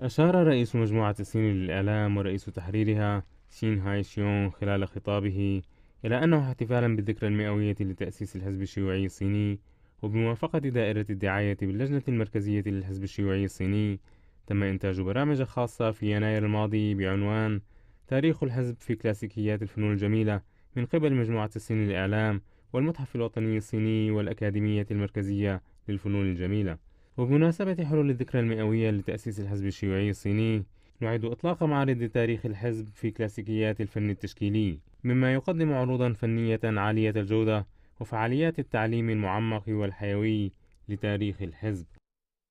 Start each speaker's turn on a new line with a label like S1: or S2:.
S1: أشار رئيس مجموعة الصين للإعلام ورئيس تحريرها شين هاي شيون خلال خطابه إلى أنه احتفالا بالذكرى المئوية لتأسيس الحزب الشيوعي الصيني وبموافقة دائرة الدعاية باللجنة المركزية للحزب الشيوعي الصيني تم إنتاج برامج خاصة في يناير الماضي بعنوان تاريخ الحزب في كلاسيكيات الفنون الجميلة من قبل مجموعة الصين للإعلام والمتحف الوطني الصيني والأكاديمية المركزية للفنون الجميلة وبمناسبة حلول الذكرى المئوية لتأسيس الحزب الشيوعي الصيني نعيد إطلاق معرض تاريخ الحزب في كلاسيكيات الفن التشكيلي مما يقدم عروضا فنية عالية الجودة وفعاليات التعليم المعمق والحيوي لتاريخ الحزب